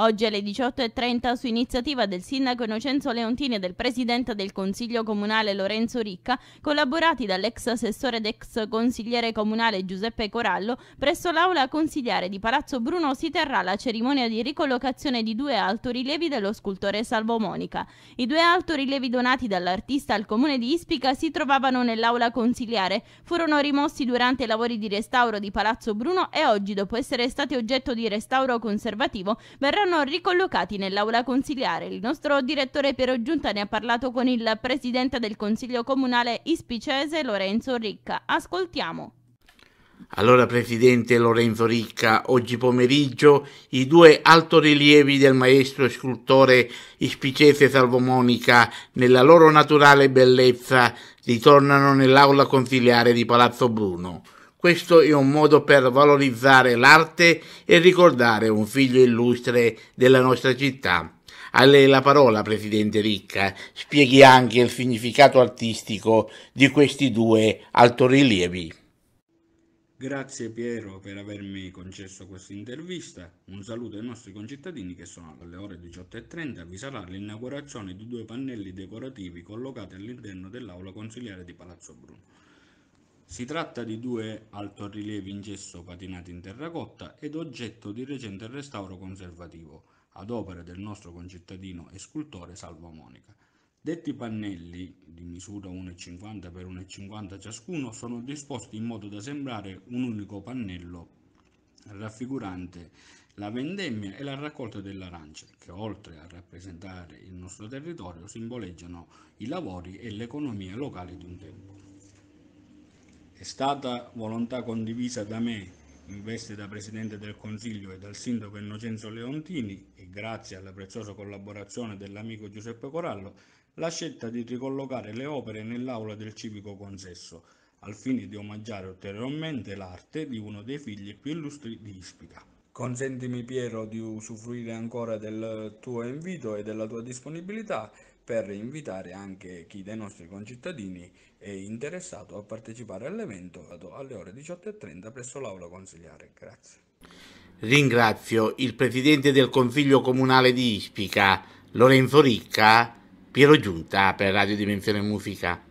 Oggi alle 18.30 su iniziativa del sindaco Innocenzo Leontini e del presidente del Consiglio Comunale Lorenzo Ricca, collaborati dall'ex assessore ed ex consigliere comunale Giuseppe Corallo, presso l'aula consigliare di Palazzo Bruno si terrà la cerimonia di ricollocazione di due altorilievi dello scultore Salvo Monica. I due altorilievi donati dall'artista al comune di Ispica si trovavano nell'aula consigliare, furono rimossi durante i lavori di restauro di Palazzo Bruno e oggi, dopo essere stati oggetto di restauro conservativo, verranno saranno ricollocati nell'aula consiliare. Il nostro direttore per Giunta ne ha parlato con il presidente del Consiglio Comunale Ispicese Lorenzo Ricca. Ascoltiamo. Allora Presidente Lorenzo Ricca, oggi pomeriggio i due altorilievi del maestro e scultore Ispicese Salvomonica nella loro naturale bellezza ritornano nell'aula consiliare di Palazzo Bruno. Questo è un modo per valorizzare l'arte e ricordare un figlio illustre della nostra città. A lei la parola, Presidente Ricca, spieghi anche il significato artistico di questi due altorilievi. Grazie Piero per avermi concesso questa intervista. Un saluto ai nostri concittadini che sono alle ore 18.30. Vi sarà l'inaugurazione di due pannelli decorativi collocati all'interno dell'aula consiliare di Palazzo Bruno. Si tratta di due altorrilievi in gesso patinati in terracotta ed oggetto di recente restauro conservativo ad opera del nostro concittadino e scultore Salvo Monica. Detti pannelli, di misura 1,50 x 1,50 ciascuno, sono disposti in modo da sembrare un unico pannello raffigurante la vendemmia e la raccolta dell'arancia, che oltre a rappresentare il nostro territorio simboleggiano i lavori e l'economia locale di un tempo. È stata volontà condivisa da me in veste da Presidente del Consiglio e dal Sindaco Innocenzo Leontini e grazie alla preziosa collaborazione dell'amico Giuseppe Corallo la scelta di ricollocare le opere nell'aula del civico consesso al fine di omaggiare ulteriormente l'arte di uno dei figli più illustri di Ispica. Consentimi Piero di usufruire ancora del tuo invito e della tua disponibilità per invitare anche chi dei nostri concittadini è interessato a partecipare all'evento alle ore 18.30 presso l'aula consigliare. Grazie. Ringrazio il Presidente del Consiglio Comunale di Ispica, Lorenzo Ricca, Piero Giunta per Radio Dimensione Musica.